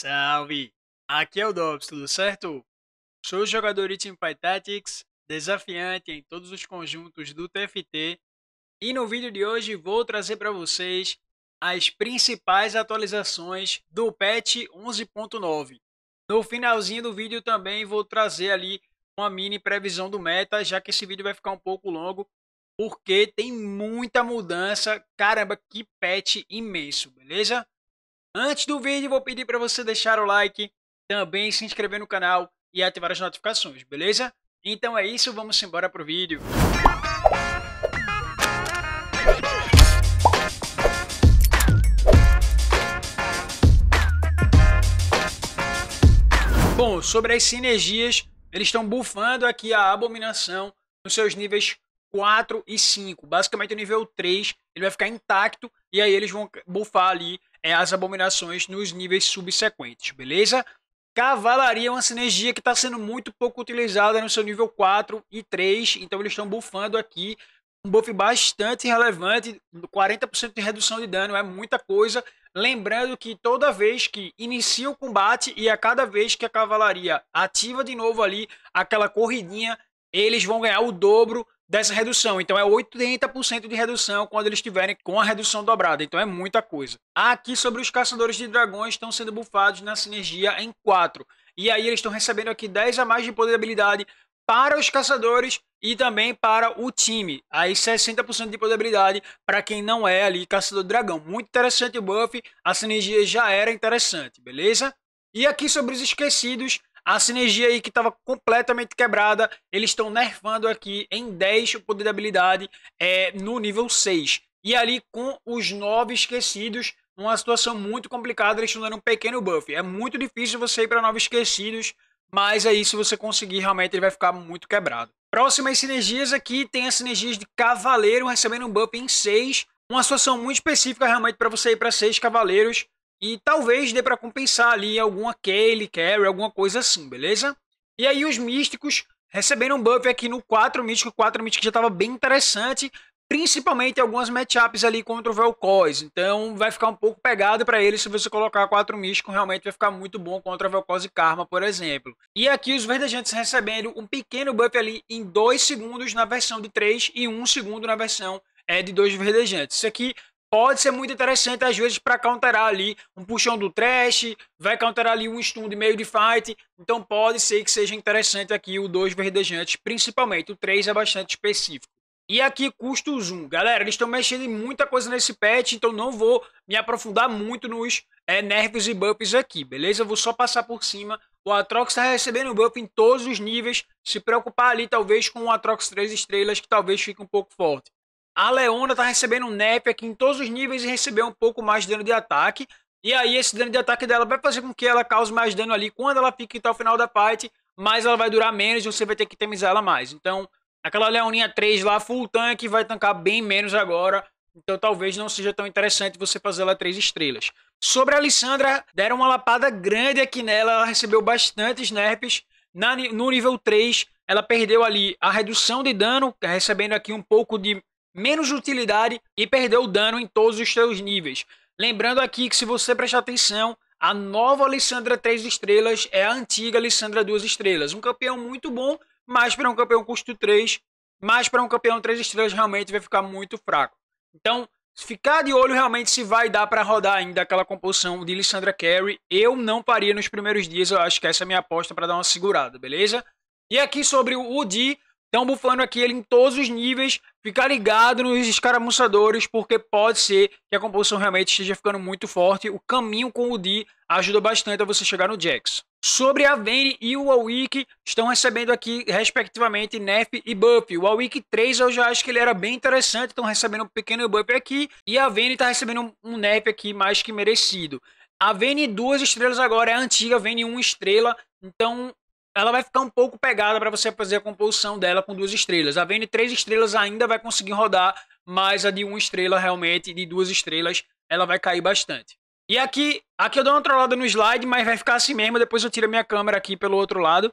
Salve! Aqui é o Dobbs, tudo certo? Sou jogador de Team Fight Tactics, desafiante em todos os conjuntos do TFT, e no vídeo de hoje vou trazer para vocês as principais atualizações do patch 11.9. No finalzinho do vídeo também vou trazer ali uma mini previsão do meta, já que esse vídeo vai ficar um pouco longo, porque tem muita mudança. Caramba, que patch imenso, beleza? Antes do vídeo, vou pedir para você deixar o like, também se inscrever no canal e ativar as notificações, beleza? Então é isso, vamos embora pro vídeo. Bom, sobre as sinergias, eles estão bufando aqui a abominação nos seus níveis 4 e 5. Basicamente o nível 3 ele vai ficar intacto e aí eles vão bufar ali é, as abominações nos níveis subsequentes, beleza? Cavalaria é uma sinergia que está sendo muito pouco utilizada no seu nível 4 e 3, então eles estão bufando aqui um buff bastante relevante, 40% de redução de dano é muita coisa. Lembrando que toda vez que inicia o combate e a cada vez que a cavalaria ativa de novo ali aquela corridinha, eles vão ganhar o dobro dessa redução. Então é 80% de redução quando eles tiverem com a redução dobrada. Então é muita coisa. Aqui sobre os caçadores de dragões estão sendo bufados na sinergia em 4. E aí eles estão recebendo aqui 10 a mais de poder de habilidade para os caçadores e também para o time. Aí 60% de poder de habilidade para quem não é ali caçador de dragão. Muito interessante o buff. A sinergia já era interessante, beleza? E aqui sobre os esquecidos, a sinergia aí que estava completamente quebrada, eles estão nerfando aqui em 10 o poder de habilidade é, no nível 6. E ali com os 9 esquecidos, uma situação muito complicada, eles estão dando um pequeno buff. É muito difícil você ir para 9 esquecidos, mas aí se você conseguir, realmente ele vai ficar muito quebrado. Próximas sinergias aqui, tem as sinergias de Cavaleiro recebendo um buff em 6. Uma situação muito específica realmente para você ir para 6 Cavaleiros e talvez dê para compensar ali alguma Kaylee, Carry, alguma coisa assim, beleza? E aí os místicos receberam um buff aqui no 4 místico, 4 místico já estava bem interessante, principalmente algumas matchups ali contra o Vel'Koz. Então vai ficar um pouco pegado para ele se você colocar 4 místico, realmente vai ficar muito bom contra Vel'Koz e Karma, por exemplo. E aqui os verdejantes recebendo um pequeno buff ali em 2 segundos na versão de 3 e 1 um segundo na versão é de dois verdejantes. Isso aqui pode ser muito interessante às vezes para counterar ali um puxão do trash, vai counterar ali um stun de meio de fight, então pode ser que seja interessante aqui o 2 verdejantes, principalmente, o 3 é bastante específico. E aqui custo zoom. Galera, eles estão mexendo em muita coisa nesse patch, então não vou me aprofundar muito nos é, nerfs e buffs aqui, beleza? vou só passar por cima. O Atrox está recebendo buff em todos os níveis, se preocupar ali talvez com o Atrox 3 estrelas, que talvez fique um pouco forte. A Leona tá recebendo um nap aqui em todos os níveis e receber um pouco mais de dano de ataque. E aí esse dano de ataque dela vai fazer com que ela cause mais dano ali quando ela fica até o final da parte, mas ela vai durar menos e você vai ter que temizar ela mais. Então, aquela Leoninha 3 lá, full tank, vai tancar bem menos agora. Então talvez não seja tão interessante você fazer ela 3 estrelas. Sobre a Alessandra, deram uma lapada grande aqui nela, ela recebeu bastante snaps. Na, no nível 3, ela perdeu ali a redução de dano, recebendo aqui um pouco de menos utilidade e perdeu dano em todos os seus níveis. Lembrando aqui que se você prestar atenção, a nova Alessandra 3 estrelas é a antiga Alessandra 2 estrelas. Um campeão muito bom, mas para um campeão custo 3, mas para um campeão 3 estrelas realmente vai ficar muito fraco. Então, ficar de olho realmente se vai dar para rodar ainda aquela composição de Alessandra Carey. Eu não paria nos primeiros dias, eu acho que essa é a minha aposta para dar uma segurada, beleza? E aqui sobre o Udi, então, bufando aqui ele em todos os níveis, ficar ligado nos escaramuçadores, porque pode ser que a composição realmente esteja ficando muito forte. O caminho com o Di ajuda bastante a você chegar no Jax. Sobre a Vayne e o Awik, estão recebendo aqui, respectivamente, Nef e Buff. O Awik 3 eu já acho que ele era bem interessante, estão recebendo um pequeno Buff aqui. E a Vayne está recebendo um Nef aqui mais que merecido. A Vayne 2 estrelas agora é a antiga Vayne 1 estrela, então ela vai ficar um pouco pegada para você fazer a composição dela com duas estrelas. A Vene três estrelas ainda vai conseguir rodar, mas a de uma estrela realmente, de duas estrelas, ela vai cair bastante. E aqui, aqui eu dou uma trollada no slide, mas vai ficar assim mesmo, depois eu tiro a minha câmera aqui pelo outro lado.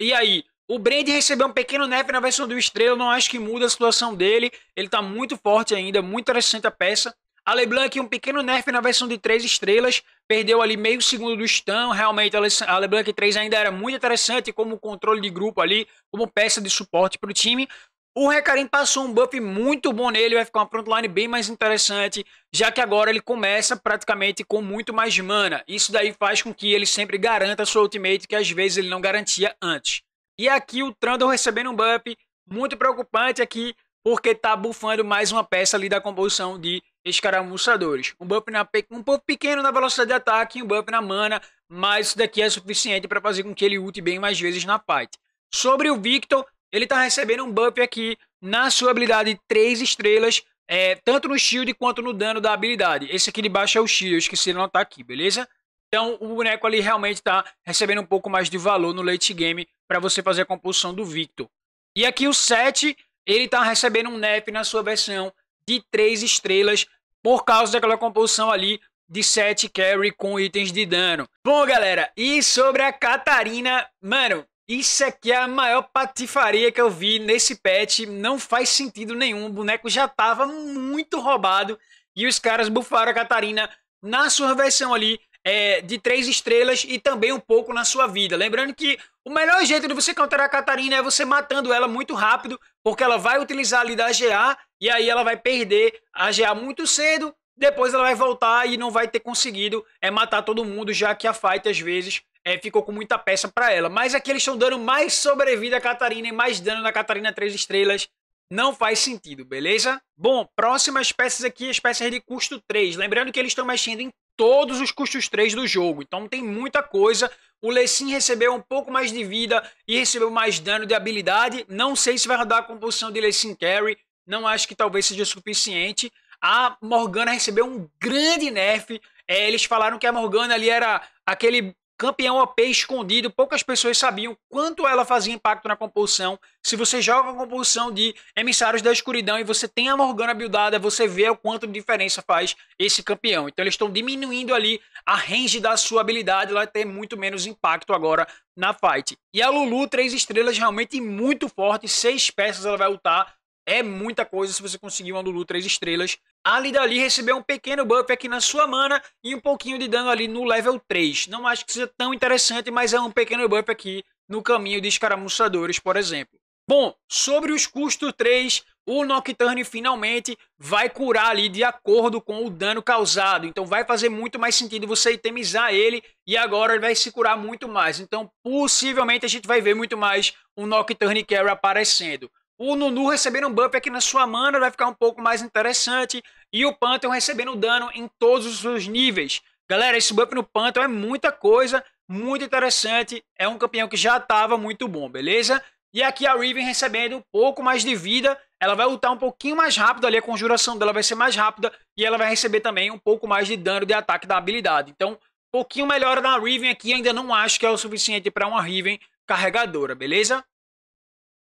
E aí, o Brady recebeu um pequeno nerf na versão do Estrela, não acho que muda a situação dele, ele tá muito forte ainda, muito interessante a peça. A LeBlanc, um pequeno nerf na versão de 3 estrelas, perdeu ali meio segundo do Stão. Realmente, a LeBlanc 3 ainda era muito interessante como controle de grupo ali, como peça de suporte para o time. O Recarim passou um buff muito bom nele, vai ficar uma frontline bem mais interessante, já que agora ele começa praticamente com muito mais mana. Isso daí faz com que ele sempre garanta sua ultimate, que às vezes ele não garantia antes. E aqui o Trundle recebendo um buff muito preocupante aqui, porque tá bufando mais uma peça ali da composição de escaramuçadores. Um bump, na P, um pouco pequeno na velocidade de ataque e um bump na mana, mas isso daqui é suficiente para fazer com que ele ulte bem mais vezes na fight. Sobre o Victor, ele está recebendo um buff aqui na sua habilidade 3 estrelas, é, tanto no shield quanto no dano da habilidade. Esse aqui de baixo é o shield, eu esqueci de anotar tá aqui, beleza? Então o boneco ali realmente está recebendo um pouco mais de valor no late game para você fazer a compulsão do Victor. E aqui o 7, ele está recebendo um nerf na sua versão de 3 estrelas por causa daquela composição ali de 7 carry com itens de dano. Bom, galera, e sobre a Catarina, mano, isso aqui é a maior patifaria que eu vi nesse patch, não faz sentido nenhum, o boneco já tava muito roubado e os caras bufaram a Catarina na sua versão ali é, de 3 estrelas e também um pouco na sua vida. Lembrando que o melhor jeito de você counterar a Catarina é você matando ela muito rápido, porque ela vai utilizar ali da GA e aí ela vai perder a GA muito cedo. Depois ela vai voltar e não vai ter conseguido é, matar todo mundo, já que a fight às vezes é, ficou com muita peça para ela. Mas aqui é eles estão dando mais sobrevida à Catarina e mais dano na Catarina 3 estrelas. Não faz sentido, beleza? Bom, próximas peças aqui, espécies de custo 3. Lembrando que eles estão mexendo em todos os custos 3 do jogo. Então tem muita coisa. O Lecim recebeu um pouco mais de vida e recebeu mais dano de habilidade. Não sei se vai rodar a composição de Lecim Carry. Não acho que talvez seja suficiente. A Morgana recebeu um grande nerf. É, eles falaram que a Morgana ali era aquele campeão OP escondido, poucas pessoas sabiam quanto ela fazia impacto na composição. Se você joga a composição de Emissários da Escuridão e você tem a Morgana buildada, você vê o quanto de diferença faz esse campeão. Então eles estão diminuindo ali a range da sua habilidade, ela tem muito menos impacto agora na fight. E a Lulu, três estrelas, realmente muito forte, seis peças ela vai lutar é muita coisa se você conseguir uma Lulu 3 estrelas. Ali dali receber um pequeno buff aqui na sua mana e um pouquinho de dano ali no level 3. Não acho que seja tão interessante, mas é um pequeno buff aqui no caminho de escaramuçadores, por exemplo. Bom, sobre os custos 3, o Nocturne finalmente vai curar ali de acordo com o dano causado. Então vai fazer muito mais sentido você itemizar ele e agora ele vai se curar muito mais. Então possivelmente a gente vai ver muito mais o Nocturne Carry aparecendo. O Nunu recebendo um buff aqui na sua mana vai ficar um pouco mais interessante. E o Pantheon recebendo dano em todos os níveis. Galera, esse buff no Pantheon é muita coisa, muito interessante. É um campeão que já estava muito bom, beleza? E aqui a Riven recebendo um pouco mais de vida. Ela vai lutar um pouquinho mais rápido ali, a conjuração dela vai ser mais rápida. E ela vai receber também um pouco mais de dano de ataque da habilidade. Então, um pouquinho melhor da Riven aqui. Ainda não acho que é o suficiente para uma Riven carregadora, beleza?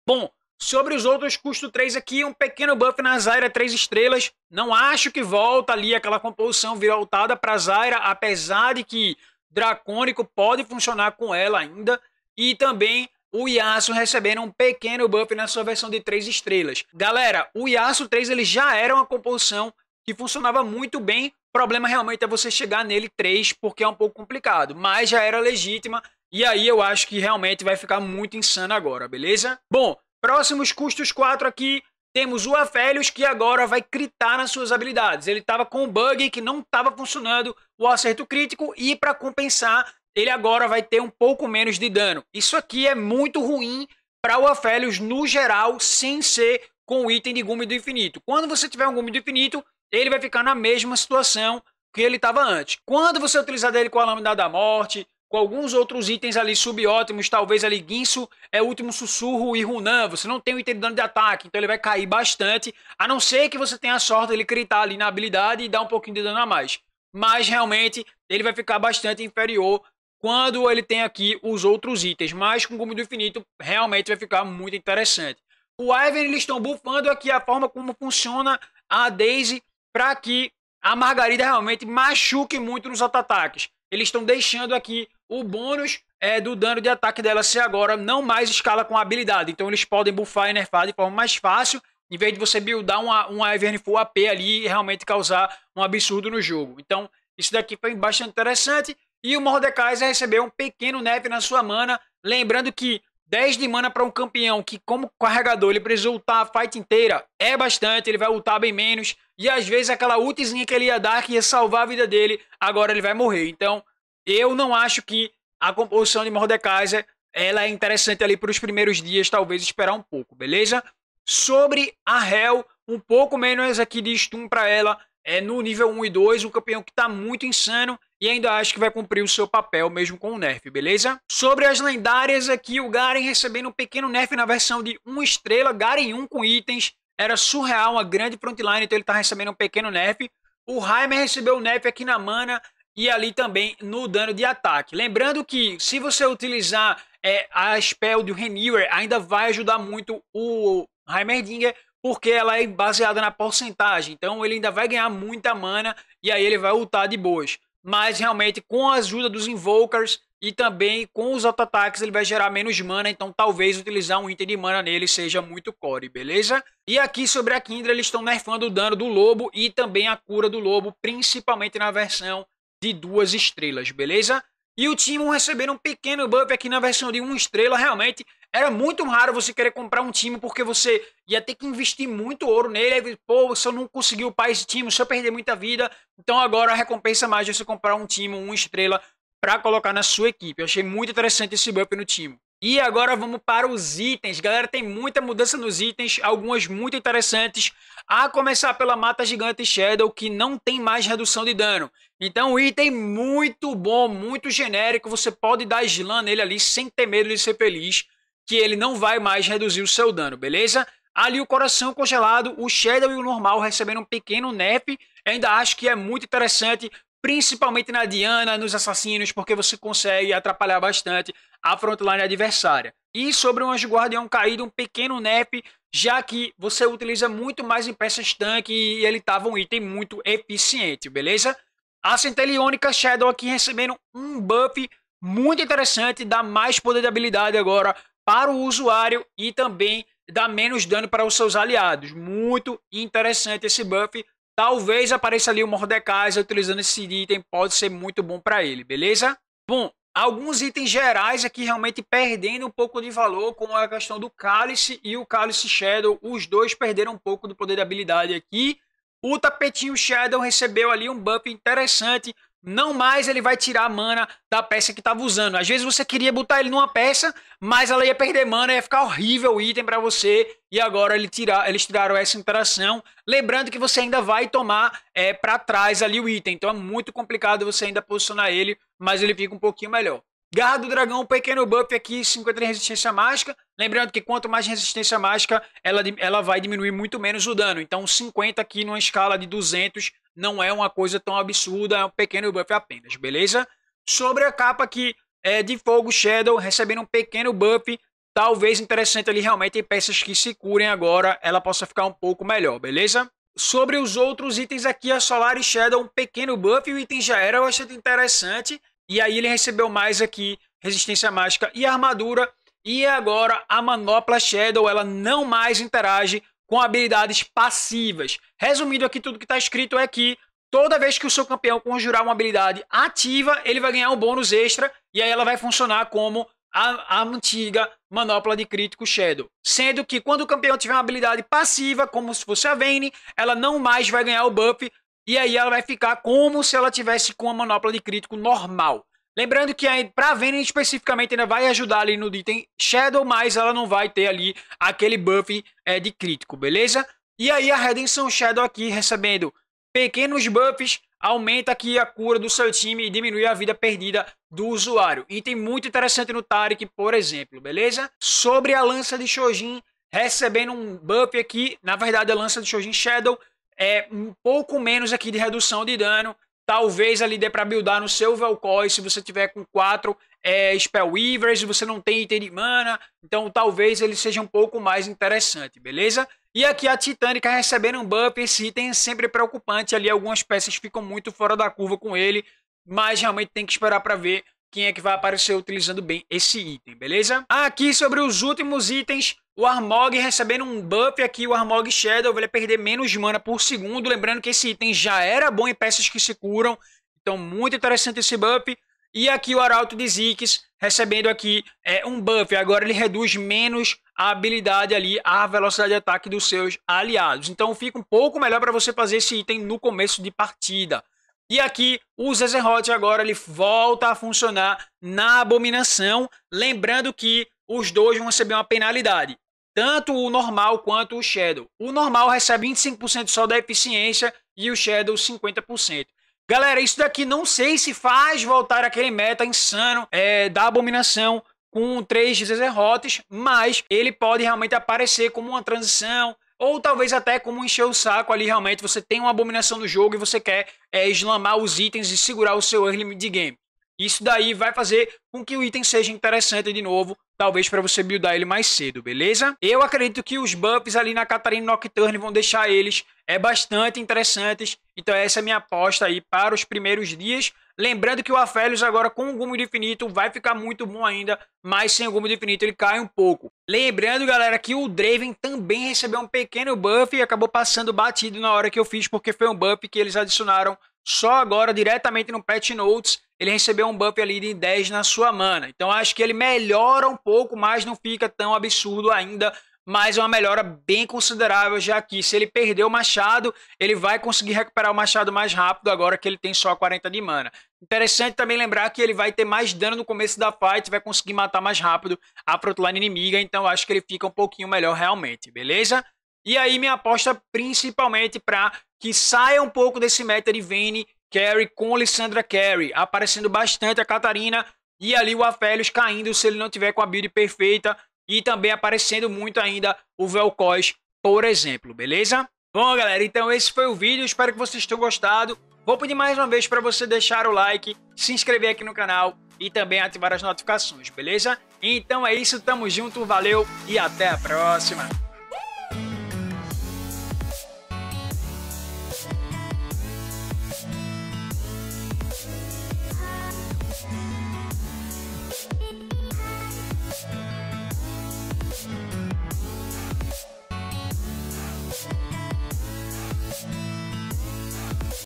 Bom, Sobre os outros, custo 3 aqui, um pequeno buff na Zaira 3 estrelas. Não acho que volta ali aquela composição voltada para Zaira, apesar de que Dracônico pode funcionar com ela ainda. E também o Yasuo recebendo um pequeno buff na sua versão de 3 estrelas. Galera, o Yasuo 3 ele já era uma composição que funcionava muito bem. O problema realmente é você chegar nele 3, porque é um pouco complicado. Mas já era legítima. E aí eu acho que realmente vai ficar muito insano agora, beleza? Bom, Próximos custos 4 aqui, temos o Afélios, que agora vai critar nas suas habilidades. Ele estava com um bug que não estava funcionando, o acerto crítico, e para compensar, ele agora vai ter um pouco menos de dano. Isso aqui é muito ruim para o Afélios no geral, sem ser com o item de gume do infinito. Quando você tiver um gume do infinito, ele vai ficar na mesma situação que ele estava antes. Quando você utilizar dele com a lâmina da morte, com alguns outros itens ali subótimos, talvez ali Guinso é último sussurro e Runan, você não tem o item de dano de ataque, então ele vai cair bastante, a não ser que você tenha a sorte de gritar ali na habilidade e dar um pouquinho de dano a mais. Mas realmente ele vai ficar bastante inferior quando ele tem aqui os outros itens, mas com o Gume do Infinito realmente vai ficar muito interessante. O Ivan eles estão bufando aqui a forma como funciona a Daisy para que a Margarida realmente machuque muito nos auto-ataques. Eles estão deixando aqui o bônus é, do dano de ataque dela ser agora não mais escala com habilidade. Então eles podem buffar e nerfar de forma mais fácil, em vez de você buildar um Ivern Full AP ali e realmente causar um absurdo no jogo. Então isso daqui foi bastante interessante. E o Mordekaiser recebeu um pequeno nerf na sua mana, lembrando que 10 de mana para um campeão que como carregador ele precisa ultar a fight inteira é bastante, ele vai ultar bem menos. E às vezes aquela ultizinha que ele ia dar, que ia salvar a vida dele, agora ele vai morrer. Então, eu não acho que a composição de Mordekaiser ela é interessante ali para os primeiros dias, talvez esperar um pouco, beleza? Sobre a Hell, um pouco menos aqui de stun para ela, é no nível 1 e 2, um campeão que está muito insano e ainda acho que vai cumprir o seu papel mesmo com o nerf, beleza? Sobre as lendárias aqui, o Garen recebendo um pequeno nerf na versão de 1 estrela, Garen 1 com itens, era surreal, uma grande frontline, então ele tá recebendo um pequeno nerf. O Heimer recebeu o um nerf aqui na mana e ali também no dano de ataque. Lembrando que se você utilizar é, a spell do Renewer, ainda vai ajudar muito o Heimerdinger, porque ela é baseada na porcentagem. Então ele ainda vai ganhar muita mana e aí ele vai ultar de boas. Mas realmente com a ajuda dos Invokers e também com os auto-ataques ele vai gerar menos mana, então talvez utilizar um item de mana nele seja muito core, beleza? E aqui sobre a Kindra eles estão nerfando o dano do lobo e também a cura do lobo, principalmente na versão de duas estrelas, beleza? E o Timon receberam um pequeno buff aqui na versão de uma estrela, realmente era muito raro você querer comprar um Timon porque você ia ter que investir muito ouro nele, pô, se eu não conseguir upar esse Timon, se eu perder muita vida, então agora a recompensa mais de é você comprar um Timon uma estrela para colocar na sua equipe. Eu achei muito interessante esse bump no time. E agora vamos para os itens. Galera, tem muita mudança nos itens, algumas muito interessantes, a começar pela Mata Gigante Shadow, que não tem mais redução de dano. Então, item muito bom, muito genérico, você pode dar slam nele ali sem ter medo de ser feliz, que ele não vai mais reduzir o seu dano, beleza? Ali o coração congelado, o Shadow e o normal recebendo um pequeno nerf, ainda acho que é muito interessante principalmente na Diana, nos assassinos, porque você consegue atrapalhar bastante a frontline adversária. E sobre um anjo guardião caído, um pequeno nep, já que você utiliza muito mais em peças tanque e ele estava um item muito eficiente, beleza? A Centeliônica Shadow aqui recebendo um buff muito interessante, dá mais poder de habilidade agora para o usuário e também dá menos dano para os seus aliados. Muito interessante esse buff, Talvez apareça ali o Mordecai utilizando esse item, pode ser muito bom para ele, beleza? Bom, alguns itens gerais aqui realmente perdendo um pouco de valor, como a questão do Cálice e o Cálice Shadow, os dois perderam um pouco do poder de habilidade aqui. O tapetinho Shadow recebeu ali um buff interessante, não mais ele vai tirar a mana da peça que estava usando. Às vezes você queria botar ele numa peça, mas ela ia perder mana, ia ficar horrível o item para você. E agora ele tirar, eles tiraram essa interação. Lembrando que você ainda vai tomar é, para trás ali o item. Então é muito complicado você ainda posicionar ele, mas ele fica um pouquinho melhor. Garra do Dragão, pequeno buff aqui, 50 de resistência mágica. Lembrando que quanto mais resistência mágica, ela, ela vai diminuir muito menos o dano. Então 50 aqui numa escala de 200 não é uma coisa tão absurda, é um pequeno buff apenas, beleza? Sobre a capa aqui é, de Fogo Shadow, recebendo um pequeno buff. Talvez interessante ali realmente em peças que se curem agora, ela possa ficar um pouco melhor, beleza? Sobre os outros itens aqui, a Solar Shadow, um pequeno buff. O item já era bastante interessante. E aí ele recebeu mais aqui, resistência mágica e armadura. E agora a manopla Shadow ela não mais interage com habilidades passivas. Resumindo aqui tudo que está escrito é que toda vez que o seu campeão conjurar uma habilidade ativa, ele vai ganhar um bônus extra e aí ela vai funcionar como a, a antiga manopla de crítico Shadow. Sendo que quando o campeão tiver uma habilidade passiva, como se fosse a Vayne, ela não mais vai ganhar o buff, e aí ela vai ficar como se ela tivesse com a manopla de crítico normal. Lembrando que para Venom especificamente ainda vai ajudar ali no item Shadow, mas ela não vai ter ali aquele buff é, de crítico, beleza? E aí a Redenção Shadow aqui recebendo pequenos buffs, aumenta aqui a cura do seu time e diminui a vida perdida do usuário. Item muito interessante no Tarik, por exemplo, beleza? Sobre a lança de Shojin, recebendo um buff aqui, na verdade a lança de Shojin Shadow é, um pouco menos aqui de redução de dano. Talvez ali dê para buildar no seu Velcoy se você tiver com 4 é, Spellweavers, você não tem item de mana, então talvez ele seja um pouco mais interessante, beleza? E aqui a Titânica recebendo um buff, esse item é sempre preocupante, ali algumas peças ficam muito fora da curva com ele, mas realmente tem que esperar para ver quem é que vai aparecer utilizando bem esse item, beleza? Aqui sobre os últimos itens, o Armog recebendo um buff aqui, o Armog Shadow vai perder menos mana por segundo. Lembrando que esse item já era bom em peças que se curam. Então, muito interessante esse buff. E aqui o Arauto de Zix recebendo aqui é, um buff. Agora ele reduz menos a habilidade ali, a velocidade de ataque dos seus aliados. Então fica um pouco melhor para você fazer esse item no começo de partida. E aqui o Zezerot agora ele volta a funcionar na abominação. Lembrando que os dois vão receber uma penalidade. Tanto o normal quanto o Shadow. O normal recebe 25% só da eficiência e o Shadow 50%. Galera, isso daqui não sei se faz voltar aquele meta insano é, da abominação com três derrotas, mas ele pode realmente aparecer como uma transição ou talvez até como encher o saco ali realmente você tem uma abominação no jogo e você quer é, eslamar os itens e segurar o seu early mid game. Isso daí vai fazer com que o item seja interessante de novo talvez para você buildar ele mais cedo, beleza? Eu acredito que os buffs ali na Catarina Nocturne vão deixar eles é bastante interessantes, então essa é a minha aposta aí para os primeiros dias. Lembrando que o Aphelios agora com o Gumo Infinito vai ficar muito bom ainda, mas sem o Gumo Infinito ele cai um pouco. Lembrando, galera, que o Draven também recebeu um pequeno buff e acabou passando batido na hora que eu fiz, porque foi um buff que eles adicionaram só agora, diretamente no Patch Notes, ele recebeu um buff ali de 10 na sua mana. Então acho que ele melhora um pouco, mas não fica tão absurdo ainda. Mas é uma melhora bem considerável, já que se ele perder o machado, ele vai conseguir recuperar o machado mais rápido agora que ele tem só 40 de mana. Interessante também lembrar que ele vai ter mais dano no começo da fight, vai conseguir matar mais rápido a frontline inimiga, então acho que ele fica um pouquinho melhor realmente, beleza? E aí minha aposta principalmente para que saia um pouco desse meta de Vane Carey com Alessandra Carey, aparecendo bastante a Catarina e ali o Aphelios caindo se ele não tiver com a build perfeita e também aparecendo muito ainda o Vel'Koz, por exemplo, beleza? Bom, galera, então esse foi o vídeo, espero que vocês tenham gostado. Vou pedir mais uma vez para você deixar o like, se inscrever aqui no canal e também ativar as notificações, beleza? Então é isso, tamo junto, valeu e até a próxima!